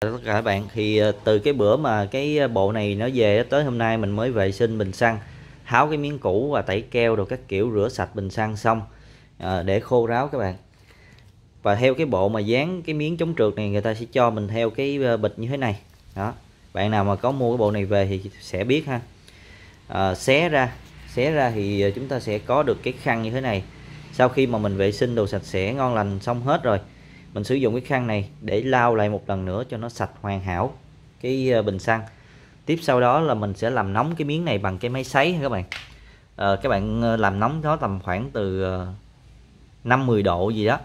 tất cả các bạn thì ờ, từ cái bữa mà cái ờ, bộ này nó về tới hôm nay mình mới vệ sinh bình xăng tháo cái miếng cũ và tẩy keo rồi các kiểu rửa sạch bình xăng xong ờ, để khô ráo các bạn và theo cái bộ mà dán cái miếng chống trượt này người ta sẽ cho mình theo cái bịch như thế này đó bạn nào mà có mua cái bộ này về thì sẽ biết ha à, xé ra xé ra thì chúng ta sẽ có được cái khăn như thế này sau khi mà mình vệ sinh đồ sạch sẽ ngon lành xong hết rồi mình sử dụng cái khăn này để lau lại một lần nữa cho nó sạch hoàn hảo cái ờ, bình xăng tiếp sau đó là mình sẽ làm nóng cái miếng này bằng cái máy sấy các bạn à, các bạn ờ, làm nóng nó tầm khoảng từ 5-10 độ gì đó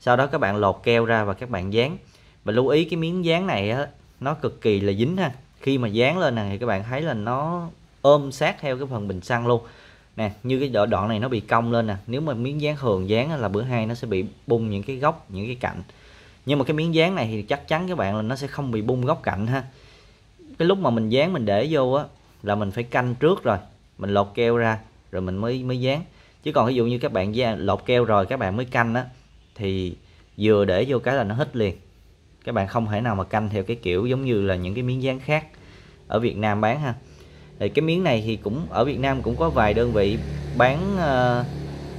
sau đó các bạn lột keo ra và các bạn dán và lưu ý cái miếng dán này á, nó cực kỳ là dính ha khi mà dán lên này thì các bạn thấy là nó ôm sát theo cái phần bình xăng luôn nè như cái đoạn, này nó bị cong lên nè nếu mà miếng dán thường dán là bữa hai nó sẽ bị bung những cái góc những cái cạnh nhưng mà cái miếng dán này thì chắc chắn các bạn là nó sẽ không bị bung góc cạnh ha cái lúc mà mình dán mình để vô á là mình phải canh trước rồi mình lột keo ra rồi mình mới mới dán chứ còn ví dụ như các bạn lột keo rồi các bạn mới canh á thì vừa để vô cái là nó hít liền các bạn không thể nào mà canh theo cái kiểu giống như là những cái miếng dán khác ở Việt Nam bán ha thì cái miếng này thì cũng ở Việt Nam cũng có vài đơn vị bán ờ,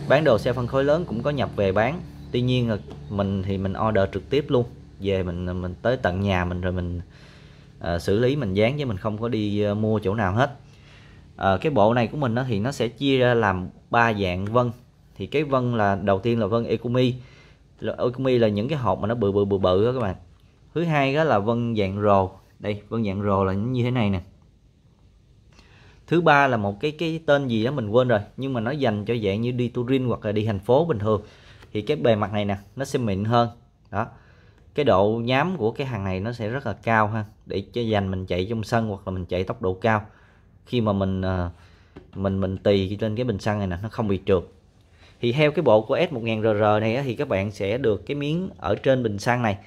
bán đồ xe phân khối lớn cũng có nhập về bán tuy nhiên là mình thì mình order trực tiếp luôn về mình mình tới tận nhà mình rồi mình uh, xử lý mình dán chứ mình không có đi ờ, mua chỗ nào hết uh, cái bộ này của mình nó thì nó sẽ chia ra làm ba dạng vân thì cái vân là đầu tiên là vân Ekumi là là những cái hộp mà nó bự bự bự bự đó các bạn thứ hai đó là vân dạng rồ đây vân dạng rồ là như thế này nè thứ ba là một cái cái tên gì đó mình quên rồi nhưng mà nó dành cho dạng như đi touring hoặc là đi thành phố bình thường thì cái bề mặt này nè nó sẽ mịn hơn đó cái độ nhám của cái hàng này nó sẽ rất là cao ha để cho dành mình chạy trong sân hoặc là mình chạy tốc độ cao khi mà mình ờ, mình mình tì trên cái bình xăng này nè nó không bị trượt thì theo cái bộ của S1000RR này thì các bạn sẽ được cái miếng ở trên bình xăng này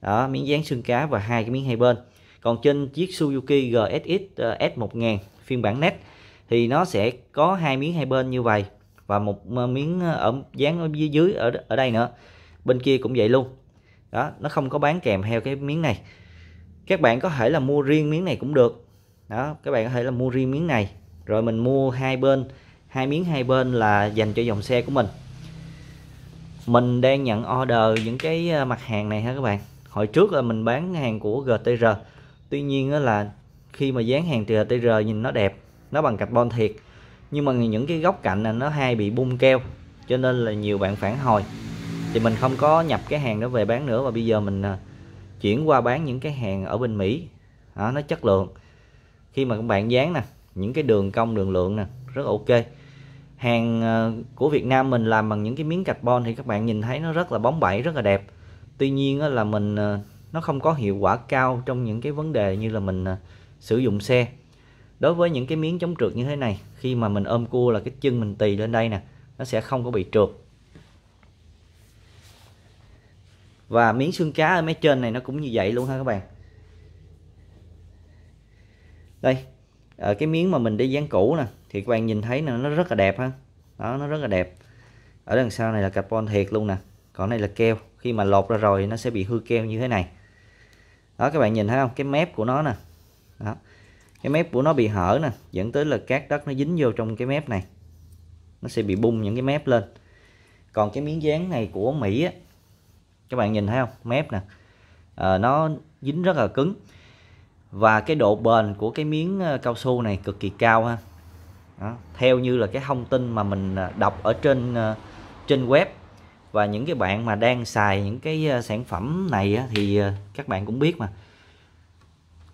đó miếng dán xương cá và hai cái miếng hai bên còn trên chiếc Suzuki GSX ờ, S1000 phiên bản net thì nó sẽ có hai miếng hai bên như vậy và một ờ, miếng ờ, ở dán ở dưới dưới ở ở đây nữa bên kia cũng vậy luôn đó nó không có bán kèm theo cái miếng này các bạn có thể là mua riêng miếng này cũng được đó các bạn có thể là mua riêng miếng này rồi mình mua hai bên hai miếng hai bên là dành cho dòng xe của mình mình đang nhận order những cái ờ, mặt hàng này ha các bạn hồi trước là mình bán hàng của GTR tuy nhiên là khi mà dán hàng TR nhìn nó đẹp nó bằng carbon thiệt nhưng mà những cái góc cạnh là nó hay bị bung keo cho nên là nhiều bạn phản hồi thì mình không có nhập cái hàng đó về bán nữa và bây giờ mình à, chuyển qua bán những cái hàng ở bên Mỹ đó, nó chất lượng khi mà các bạn dán nè những cái đường cong đường lượng nè rất ok hàng à, của Việt Nam mình làm bằng những cái miếng carbon thì các bạn nhìn thấy nó rất là bóng bẩy rất là đẹp tuy nhiên là mình à, nó không có hiệu quả cao trong những cái vấn đề như là mình sử dụng xe đối với những cái miếng chống trượt như thế này khi mà mình ôm cua là cái chân mình tì lên đây nè nó sẽ không có bị trượt và miếng xương cá ở mé trên này nó cũng như vậy luôn ha các bạn đây ở cái miếng mà mình đi dán cũ nè thì các bạn nhìn thấy nè nó rất là đẹp ha đó nó rất là đẹp ở đằng sau này là carbon thiệt luôn nè còn này là keo khi mà lột ra rồi nó sẽ bị hư keo như thế này đó các bạn nhìn thấy không cái mép của nó nè đó cái mép của nó bị hở nè dẫn tới là cát đất nó dính vô trong cái mép này nó sẽ bị bung những cái mép lên còn cái miếng dán này của Mỹ á các bạn nhìn thấy không mép nè à, nó dính rất là cứng và cái độ bền của cái miếng ờ, cao su này cực kỳ cao ha đó. theo như là cái thông tin mà mình ờ, đọc ở trên trên web và những cái bạn mà đang xài những cái sản phẩm này á, thì các bạn cũng biết mà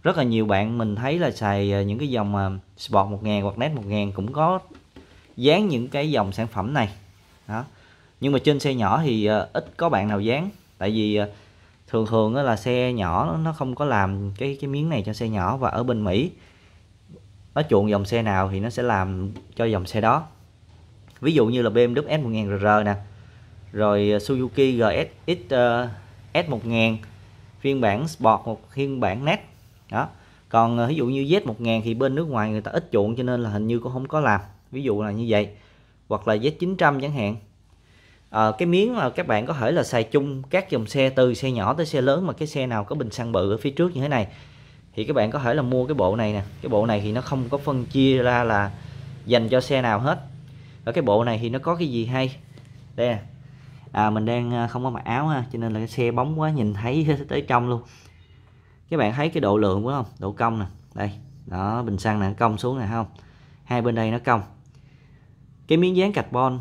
rất là nhiều bạn mình thấy là xài ờ, những cái dòng ờ, sport 1000 hoặc net 1000 cũng có dán những cái dòng sản phẩm này đó nhưng mà trên xe nhỏ thì ờ, ít có bạn nào dán tại vì thường thường là xe nhỏ nó không có làm cái cái miếng này cho xe nhỏ và ở bên Mỹ nó chuộng dòng xe nào thì nó sẽ làm cho dòng xe đó ví dụ như là BMW S1000RR nè rồi Suzuki GSX uh, S1000 phiên bản Sport hoặc phiên bản net đó còn ờ, ví dụ như Z1000 thì bên nước ngoài người ta ít chuộng cho nên là hình như cũng không có làm ví dụ là như vậy hoặc là Z900 chẳng hạn à, cái miếng mà các bạn có thể là xài chung các dòng xe từ xe nhỏ tới xe lớn mà cái xe nào có bình xăng bự ở phía trước như thế này thì các bạn có thể là mua cái bộ này nè cái bộ này thì nó không có phân chia ra là dành cho xe nào hết ở cái bộ này thì nó có cái gì hay đây à, mình đang ờ, không có mặc áo ha cho nên là cái xe bóng quá nhìn thấy tới trong luôn các bạn thấy cái độ lượng của không độ cong nè đây đó bình xăng nè cong xuống nè không hai bên đây nó cong cái miếng dán carbon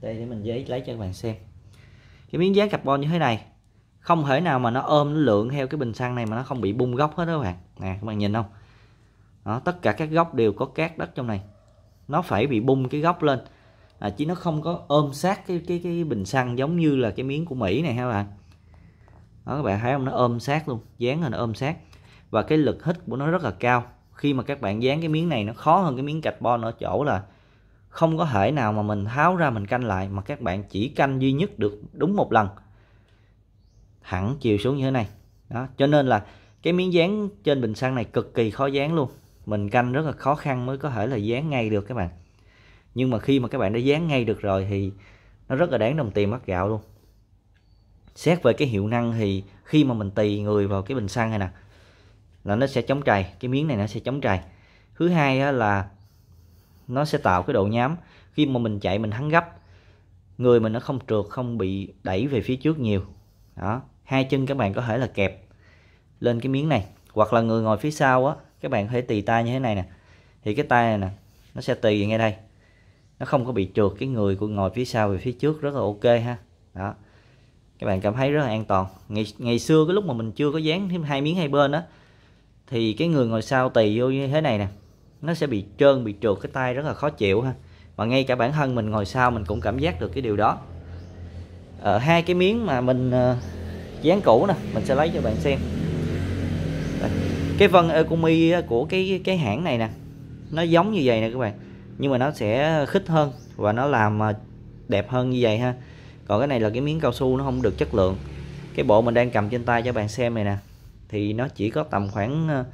đây để mình giấy lấy cho các bạn xem cái miếng dán carbon như thế này không thể nào mà nó ôm nó lượng theo cái bình xăng này mà nó không bị bung góc hết đó các bạn nè các bạn nhìn không đó, tất cả các góc đều có cát đất trong này nó phải bị bung cái góc lên à, chứ nó không có ôm sát cái cái cái bình xăng giống như là cái miếng của Mỹ này ha bạn đó các bạn thấy không nó ôm sát luôn dán nó ôm sát và cái lực hít của nó rất là cao khi mà các bạn dán cái miếng này nó khó hơn cái miếng carbon ở chỗ là không có thể nào mà mình tháo ra mình canh lại mà các bạn chỉ canh duy nhất được đúng một lần thẳng chiều xuống như thế này đó cho nên là cái miếng dán trên bình xăng này cực kỳ khó dán luôn mình canh rất là khó khăn mới có thể là dán ngay được các bạn nhưng mà khi mà các bạn đã dán ngay được rồi thì nó rất là đáng đồng tiền mất gạo luôn xét về cái hiệu năng thì khi mà mình tì người vào cái bình xăng này nè là nó sẽ chống trầy cái miếng này nó sẽ chống trầy thứ hai là nó sẽ tạo cái độ nhám khi mà mình chạy mình hắn gấp người mình nó không trượt không bị đẩy về phía trước nhiều đó hai chân các bạn có thể là kẹp lên cái miếng này hoặc là người ngồi phía sau á các bạn có thể tì tay như thế này nè thì cái tay này nè nó sẽ tì ngay đây nó không có bị trượt cái người của ngồi phía sau về phía trước rất là ok ha đó các bạn cảm thấy rất là an toàn ngày ngày xưa cái lúc mà mình chưa có dán thêm hai miếng hai bên á thì cái người ngồi sau tì vô như thế này nè nó sẽ bị trơn bị trượt cái tay rất là khó chịu ha và ngay cả bản thân mình ngồi sau mình cũng cảm giác được cái điều đó ở ờ, hai cái miếng mà mình ờ, dán cũ nè mình sẽ lấy cho bạn xem Đây. cái vân Ecomi của cái cái hãng này nè nó giống như vậy nè các bạn nhưng mà nó sẽ khích hơn và nó làm ờ, đẹp hơn như vậy ha còn cái này là cái miếng cao su nó không được chất lượng cái bộ mình đang cầm trên tay cho bạn xem này nè thì nó chỉ có tầm khoảng ờ,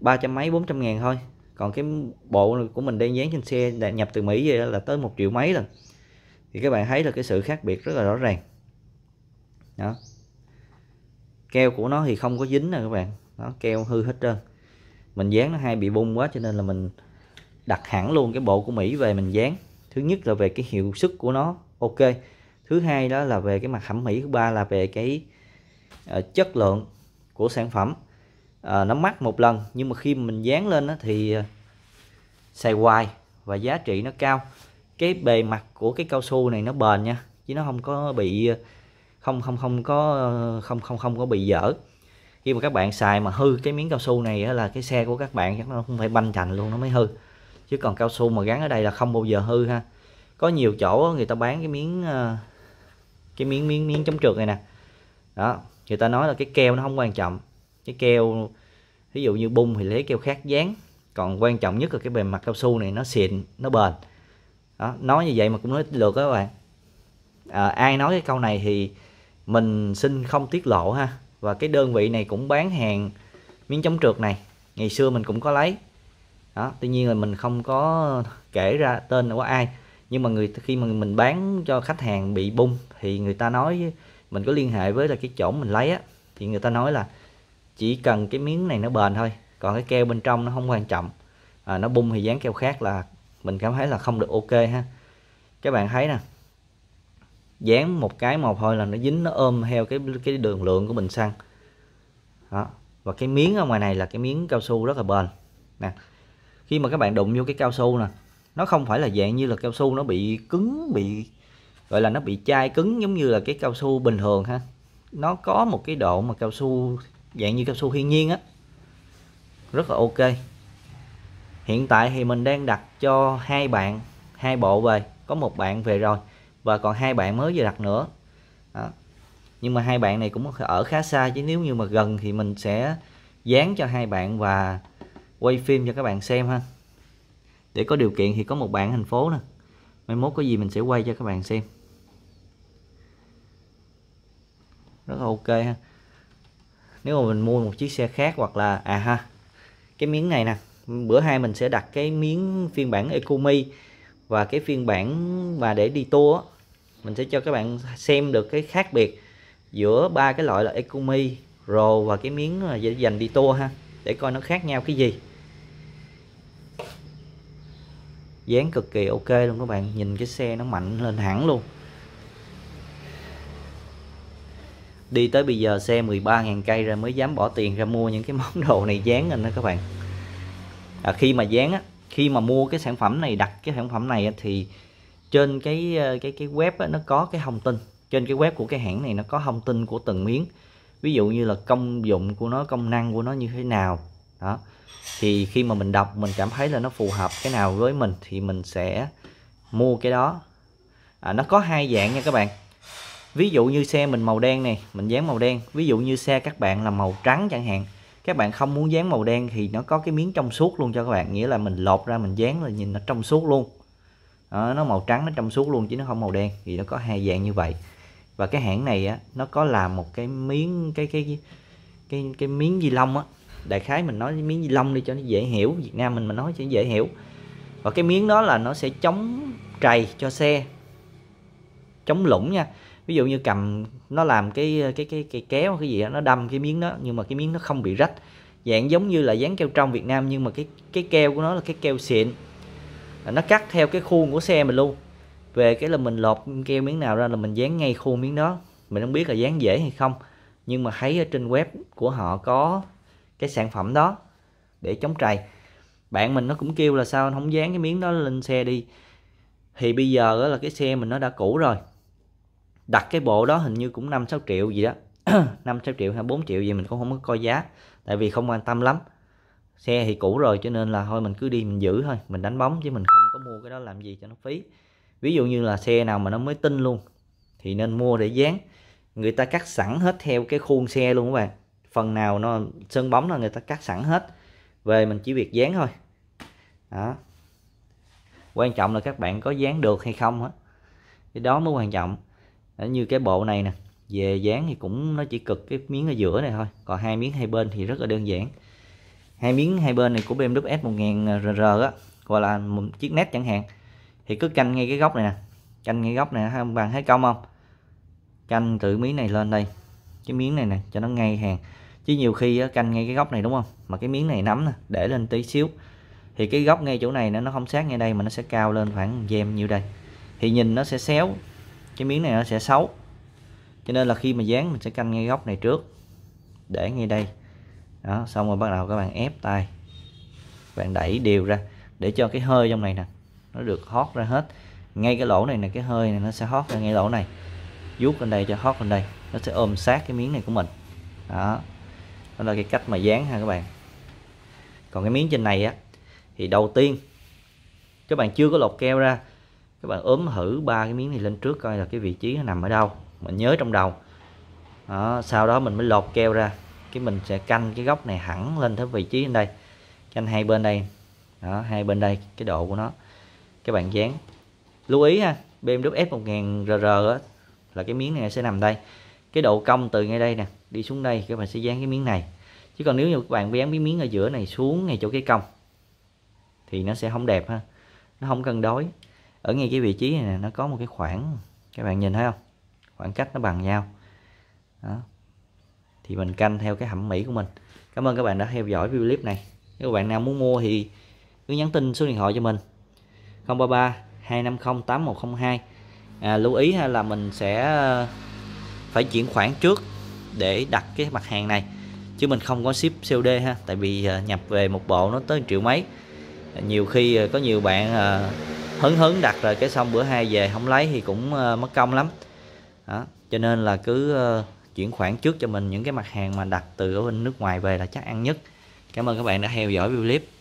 ba trăm mấy bốn trăm ngàn thôi còn cái bộ của mình đang dán trên xe nhập từ Mỹ về là tới một triệu mấy lần thì các bạn thấy là cái sự khác biệt rất là rõ ràng đó keo của nó thì không có dính nè các bạn nó keo hư hết trơn mình dán nó hay bị bung quá cho nên là mình đặt hẳn luôn cái bộ của Mỹ về mình dán thứ nhất là về cái hiệu suất của nó ok thứ hai đó là về cái mặt thẩm mỹ thứ ba là về cái ờ, chất lượng của sản phẩm uh, nó mắc một lần nhưng mà khi mình dán lên đó, thì uh, xài hoài và giá trị nó cao cái bề mặt của cái cao su này nó bền nha chứ nó không có bị không không không có không không không có bị dở khi mà các bạn xài mà hư cái miếng cao su này là cái xe của các bạn chắc nó không phải banh chành luôn nó mới hư chứ còn cao su mà gắn ở đây là không bao giờ hư ha có nhiều chỗ người ta bán cái miếng cái miếng miếng miếng chống trượt này nè đó người ta nói là cái keo nó không quan trọng cái keo ví dụ như bung thì lấy keo khác dán còn quan trọng nhất là cái bề mặt cao su này nó xịn nó bền đó nói như vậy mà cũng nói lượt các bạn à, ai nói cái câu này thì mình xin không tiết lộ ha và cái đơn vị này cũng bán hàng miếng chống trượt này ngày xưa mình cũng có lấy đó tuy nhiên là mình không có kể ra tên của ai nhưng mà người khi mà mình bán cho khách hàng bị bung thì người ta nói mình có liên hệ với là cái chỗ mình lấy á thì người ta nói là chỉ cần cái miếng này nó bền thôi còn cái keo bên trong nó không quan trọng à, nó bung thì dán keo khác là mình cảm thấy là không được ok ha các bạn thấy nè dán một cái một thôi là nó dính nó ôm theo cái cái đường lượng của bình xăng đó và cái miếng ở ngoài này là cái miếng cao su rất là bền nè khi mà các bạn đụng vô cái cao su nè nó không phải là dạng như là cao su nó bị cứng bị gọi là nó bị chai cứng giống như là cái cao su bình thường ha nó có một cái độ mà cao su dạng như cao su thiên nhiên á rất là ok hiện tại thì mình đang đặt cho hai bạn hai bộ về có một bạn về rồi và còn hai bạn mới vừa đặt nữa đó. nhưng mà hai bạn này cũng ở khá xa chứ nếu như mà gần thì mình sẽ dán cho hai bạn và quay phim cho các bạn xem ha để có điều kiện thì có một bạn thành phố nè mai mốt có gì mình sẽ quay cho các bạn xem rất là ok ha nếu mà mình mua một chiếc xe khác hoặc là à ha cái miếng này nè bữa hai mình sẽ đặt cái miếng phiên bản Ecomi và cái phiên bản mà để đi tour á mình sẽ cho các bạn xem được cái khác biệt giữa ba cái loại là Ecomi Pro và cái miếng dành đi tour ha để coi nó khác nhau cái gì dán cực kỳ ok luôn các bạn nhìn cái xe nó mạnh lên hẳn luôn đi tới bây giờ xe 13.000 cây rồi mới dám bỏ tiền ra mua những cái món đồ này dán lên đó các bạn à, khi mà dán á khi mà mua cái sản phẩm này đặt cái sản phẩm này á, thì trên cái ờ, cái cái web á, nó có cái thông tin trên cái web của cái hãng này nó có thông tin của từng miếng ví dụ như là công dụng của nó công năng của nó như thế nào đó thì khi mà mình đọc mình cảm thấy là nó phù hợp cái nào với mình thì mình sẽ mua cái đó à, nó có hai dạng nha các bạn ví dụ như xe mình màu đen này mình dán màu đen ví dụ như xe các bạn là màu trắng chẳng hạn các bạn không muốn dán màu đen thì nó có cái miếng trong suốt luôn cho các bạn nghĩa là mình lột ra mình dán là nhìn nó trong suốt luôn đó, nó màu trắng nó trong suốt luôn chứ nó không màu đen thì nó có hai dạng như vậy và cái hãng này á nó có làm một cái miếng cái cái cái cái, cái miếng di lông á đại khái mình nói miếng ni lông đi cho nó dễ hiểu Việt Nam mình mà nói cho dễ hiểu và cái miếng đó là nó sẽ chống trầy cho xe chống lũng nha ví dụ như cầm nó làm cái cái cái cái kéo cái gì đó, nó đâm cái miếng đó nhưng mà cái miếng nó không bị rách dạng giống như là dán keo trong Việt Nam nhưng mà cái cái keo của nó là cái keo xịn nó cắt theo cái khuôn của xe mình luôn về cái là mình lột keo miếng nào ra là mình dán ngay khuôn miếng đó mình không biết là dán dễ hay không nhưng mà thấy ở trên web của họ có cái sản phẩm đó để chống trầy bạn mình nó cũng kêu là sao không dán cái miếng đó lên xe đi thì bây giờ đó là cái xe mình nó đã cũ rồi đặt cái bộ đó hình như cũng năm sáu triệu gì đó năm sáu triệu hay bốn triệu gì mình cũng không có coi giá tại vì không quan tâm lắm xe thì cũ rồi cho nên là thôi mình cứ đi mình giữ thôi mình đánh bóng chứ mình không có mua cái đó làm gì cho nó phí ví dụ như là xe nào mà nó mới tinh luôn thì nên mua để dán người ta cắt sẵn hết theo cái khuôn xe luôn các bạn phần nào nó sơn bóng là người ta cắt sẵn hết về mình chỉ việc dán thôi đó quan trọng là các bạn có dán được hay không á cái đó mới quan trọng đó, như cái bộ này nè về dán thì cũng nó chỉ cực cái miếng ở giữa này thôi còn hai miếng hai bên thì rất là đơn giản hai miếng hai bên này của BMW S1000 RR á gọi là một chiếc nét chẳng hạn thì cứ canh ngay cái góc này nè canh ngay góc này bằng thấy công không canh từ miếng này lên đây cái miếng này nè cho nó ngay hàng chứ nhiều khi canh ngay cái góc này đúng không mà cái miếng này nắm nè để lên tí xíu thì cái góc ngay chỗ này nó không sát ngay đây mà nó sẽ cao lên khoảng dèm nhiêu đây thì nhìn nó sẽ xéo cái miếng này nó sẽ xấu cho nên là khi mà dán mình sẽ canh ngay góc này trước để ngay đây đó xong rồi bắt đầu các bạn ép tay bạn đẩy đều ra để cho cái hơi trong này nè nó được hót ra hết ngay cái lỗ này là cái hơi này nó sẽ hót ra ngay lỗ này vuốt lên đây cho hót lên đây nó sẽ ôm sát cái miếng này của mình đó đó là cái cách mà dán ha các bạn còn cái miếng trên này á thì đầu tiên các bạn chưa có lột keo ra các bạn ốm thử ba cái miếng này lên trước coi là cái vị trí nó nằm ở đâu mình nhớ trong đầu đó, sau đó mình mới lột keo ra cái mình sẽ canh cái góc này hẳn lên tới vị trí bên đây canh hai bên đây đó hai bên đây cái độ của nó các bạn dán lưu ý ha BMW F1000 RR á, là cái miếng này sẽ nằm đây cái độ cong từ ngay đây nè đi xuống đây các bạn sẽ dán cái miếng này chứ còn nếu như các bạn dán cái miếng ở giữa này xuống ngay chỗ cái cong thì nó sẽ không đẹp ha nó không cân đối ở ngay cái vị trí này nè, nó có một cái khoảng các bạn nhìn thấy không khoảng cách nó bằng nhau đó thì mình canh theo cái thẩm mỹ của mình cảm ơn các bạn đã theo dõi video clip này nếu các bạn nào muốn mua thì cứ nhắn tin số điện thoại cho mình 033 250 8102 à, lưu ý là mình sẽ phải chuyển khoản trước để đặt cái mặt hàng này chứ mình không có ship COD ha tại vì ờ, nhập về một bộ nó tới triệu mấy nhiều khi ờ, có nhiều bạn ờ, hứng hứng đặt rồi cái xong bữa hai về không lấy thì cũng mất công lắm đó. cho nên là cứ chuyển khoản trước cho mình những cái mặt hàng mà đặt từ ở bên nước ngoài về là chắc ăn nhất cảm ơn các bạn đã theo dõi video clip